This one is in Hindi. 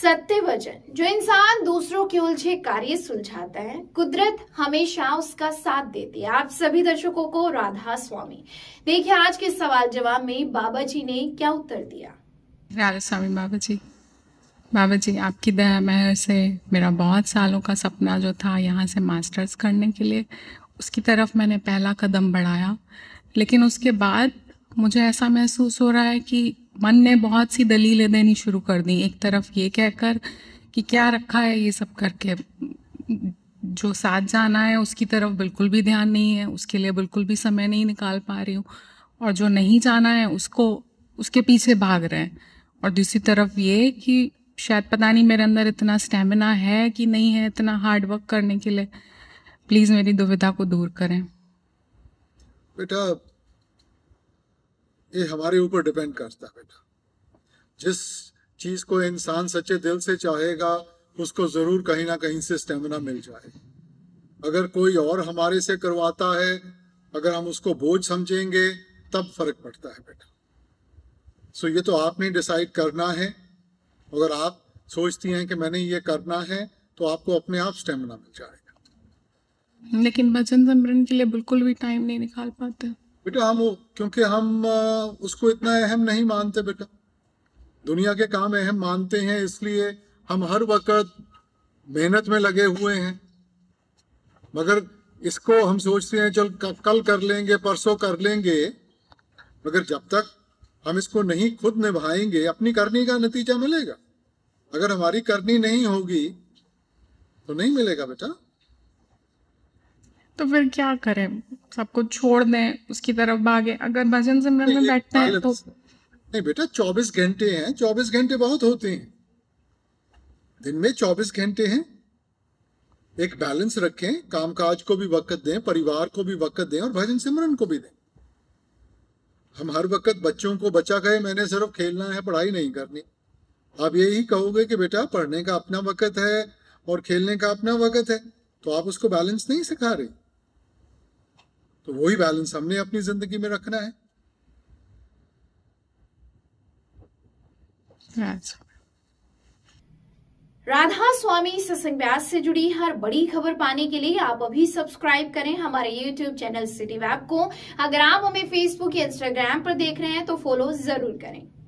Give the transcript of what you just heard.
सत्य वचन जो इंसान दूसरों के उलझे कार्य सुलझाता है कुदरत हमेशा उसका साथ देती है आप सभी दर्शकों को राधा स्वामी देखिए आज के सवाल जवाब में बाबा जी ने क्या उत्तर दिया राधा स्वामी बाबा जी बाबा जी आपकी दया मेहर से मेरा बहुत सालों का सपना जो था यहाँ से मास्टर्स करने के लिए उसकी तरफ मैंने पहला कदम बढ़ाया लेकिन उसके बाद मुझे ऐसा महसूस हो रहा है कि मन ने बहुत सी दलीलें देनी शुरू कर दी एक तरफ ये कहकर कि क्या रखा है ये सब करके जो साथ जाना है उसकी तरफ बिल्कुल भी ध्यान नहीं है उसके लिए बिल्कुल भी समय नहीं निकाल पा रही हूँ और जो नहीं जाना है उसको उसके पीछे भाग रहे हैं और दूसरी तरफ ये कि शायद पता नहीं मेरे अंदर इतना स्टेमिना है कि नहीं है इतना हार्ड वर्क करने के लिए प्लीज़ मेरी दुविधा को दूर करें बेटा ये हमारे ऊपर डिपेंड करता है बेटा जिस चीज को इंसान सच्चे दिल से चाहेगा उसको जरूर कहीं ना कहीं से स्टेमिना मिल जाए अगर कोई और हमारे से करवाता है अगर हम उसको बोझ समझेंगे तब फर्क पड़ता है बेटा सो ये तो आपने डिसाइड करना है अगर आप सोचती हैं कि मैंने ये करना है तो आपको अपने आप स्टेमिना मिल जाएगा लेकिन भजन समरण के लिए बिल्कुल भी टाइम नहीं निकाल पाते बेटा हम क्योंकि हम उसको इतना अहम नहीं मानते बेटा दुनिया के काम अहम मानते हैं इसलिए हम हर वक्त मेहनत में लगे हुए हैं मगर इसको हम सोचते हैं चल कल कर लेंगे परसों कर लेंगे मगर जब तक हम इसको नहीं खुद निभाएंगे अपनी करनी का नतीजा मिलेगा अगर हमारी करनी नहीं होगी तो नहीं मिलेगा बेटा तो फिर क्या करें सबको छोड़ दें उसकी तरफ भागे अगर भजन सिमरन में बैठते हैं तो नहीं बेटा चौबीस घंटे हैं चौबीस घंटे बहुत होते हैं दिन में चौबीस घंटे हैं एक बैलेंस रखें कामकाज को भी वक्त दें परिवार को भी वक्त दें और भजन सिमरन को भी दें हम हर वक्त बच्चों को बचा कहे मैंने सिर्फ खेलना है पढ़ाई नहीं करनी आप यही कहोगे कि बेटा पढ़ने का अपना वक्त है और खेलने का अपना वक्त है तो आप उसको बैलेंस नहीं सिखा रहे तो वही बैलेंस हमने अपनी जिंदगी में रखना है राधा स्वामी सत्संग व्यास से जुड़ी हर बड़ी खबर पाने के लिए आप अभी सब्सक्राइब करें हमारे यूट्यूब चैनल सिटी वैब को अगर आप हमें फेसबुक या इंस्टाग्राम पर देख रहे हैं तो फॉलो जरूर करें